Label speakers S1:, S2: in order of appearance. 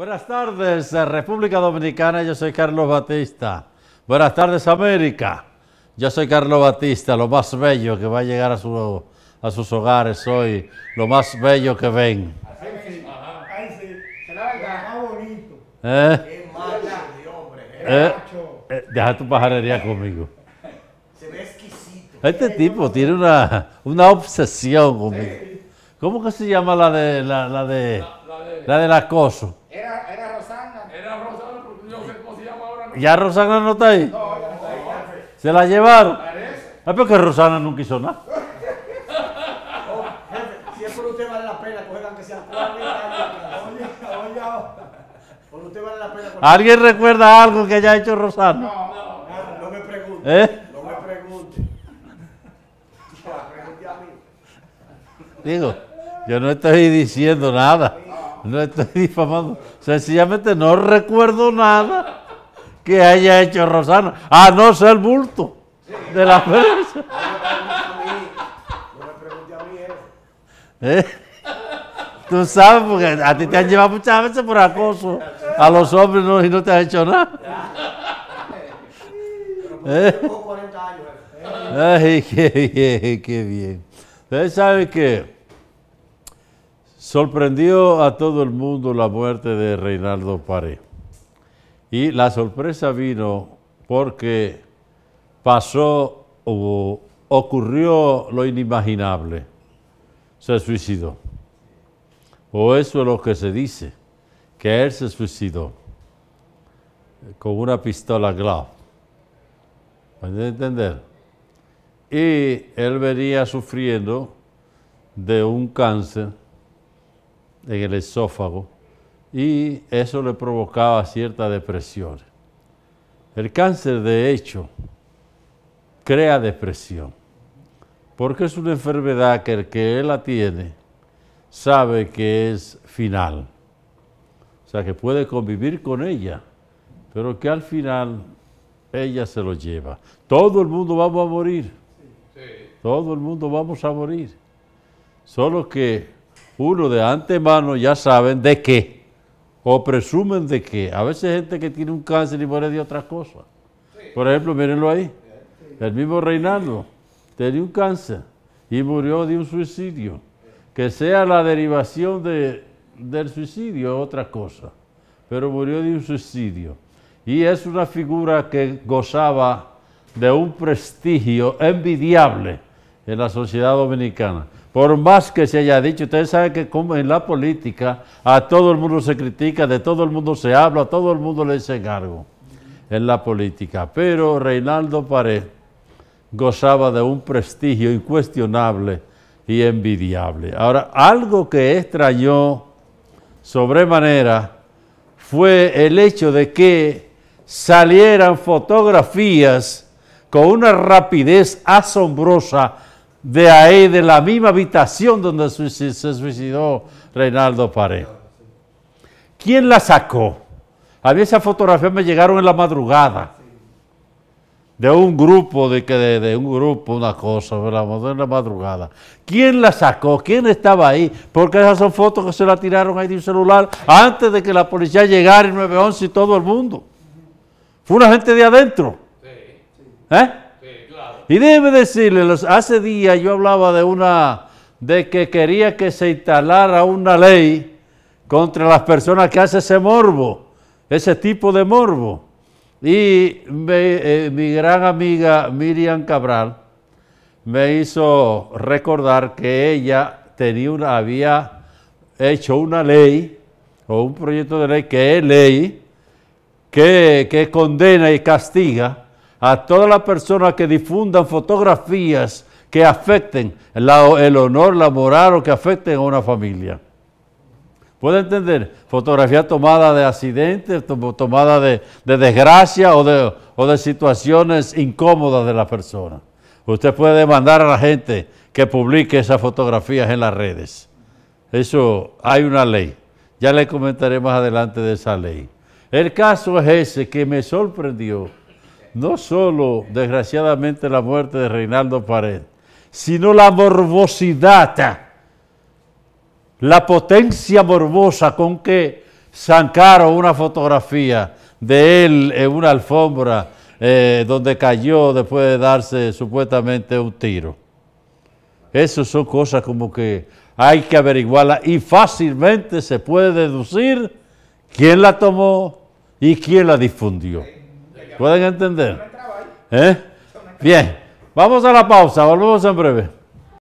S1: Buenas tardes, eh, República Dominicana. Yo soy Carlos Batista. Buenas tardes, América. Yo soy Carlos Batista, lo más bello que va a llegar a, a sus hogares hoy, lo más bello que ven.
S2: ¿Eh?
S1: ¿Eh? ¿Eh? Deja tu pajarería conmigo. Se ve exquisito. Este tipo tiene una, obsesión conmigo. ¿Cómo que se llama la de la, de la del acoso? ¿Ya Rosana no está ahí? No, ya está ahí. ¿Se la llevaron? Parece. Ah, porque Rosana nunca hizo nada. Oh, si es por usted vale la pena coger aunque sea oh.
S2: Por usted vale la pena ¿Alguien
S1: recuerda algo que haya hecho Rosana? No, no, no, no me pregunte. ¿Eh? No me pregunte. Digo, yo no estoy diciendo nada. No estoy difamando. Sencillamente no recuerdo nada que haya hecho Rosana, a no ser bulto de la prensa. ¿Eh? Tú sabes, porque a ti te han llevado muchas veces por acoso. A los hombres no, y no te han hecho nada. ¿Eh? Ay, qué bien, qué bien. Ustedes saben que sorprendió a todo el mundo la muerte de Reinaldo Pared. Y la sorpresa vino porque pasó o ocurrió lo inimaginable. Se suicidó. O eso es lo que se dice, que él se suicidó eh, con una pistola Glock. ¿Pueden entender? Y él venía sufriendo de un cáncer en el esófago y eso le provocaba cierta depresión. El cáncer, de hecho, crea depresión, porque es una enfermedad que el que él la tiene sabe que es final. O sea, que puede convivir con ella, pero que al final ella se lo lleva. Todo el mundo vamos a morir. Todo el mundo vamos a morir. Solo que uno de antemano ya saben de qué o presumen de que a veces hay gente que tiene un cáncer y muere de otra cosa. Por ejemplo, mírenlo ahí. El mismo Reinaldo tenía un cáncer y murió de un suicidio. Que sea la derivación del suicidio es otra cosa, pero murió de un suicidio. Y es una figura que gozaba de un prestigio envidiable en la sociedad dominicana. Por más que se haya dicho, ustedes saben que como en la política a todo el mundo se critica, de todo el mundo se habla, a todo el mundo le dicen algo en la política. Pero Reinaldo Pared gozaba de un prestigio incuestionable y envidiable. Ahora, algo que extrañó sobremanera fue el hecho de que salieran fotografías con una rapidez asombrosa de ahí, de la misma habitación donde se suicidó Reinaldo Pared. ¿Quién la sacó? A mí esa fotografía me llegaron en la madrugada. De un grupo, de que de, un grupo, una cosa, en la madrugada. ¿Quién la sacó? ¿Quién estaba ahí? Porque esas son fotos que se la tiraron ahí de un celular antes de que la policía llegara en 911 y todo el mundo. Fue una gente de adentro. ¿Eh? Y debe decirle, hace días yo hablaba de una, de que quería que se instalara una ley contra las personas que hacen ese morbo, ese tipo de morbo. Y eh, mi gran amiga Miriam Cabral me hizo recordar que ella tenía una, había hecho una ley o un proyecto de ley que es ley que condena y castiga a todas las personas que difundan fotografías que afecten el honor, la moral o que afecten a una familia. ¿Puede entender? Fotografía tomada de accidentes, tomada de, desgracia o de, o de situaciones incómodas de la persona. Usted puede demandar a la gente que publique esas fotografías en las redes. Eso hay una ley. Ya le comentaré más adelante de esa ley. El caso es ese que me sorprendió no solo, desgraciadamente, la muerte de Reinaldo Pared, sino la morbosidad, la potencia morbosa con que sacaron una fotografía de él en una alfombra eh, donde cayó después de darse supuestamente un tiro. Esas son cosas como que hay que averiguarlas y fácilmente se puede deducir quién la tomó y quién la difundió. ¿Pueden entender? ¿Eh? Bien, vamos a la pausa, volvemos en breve.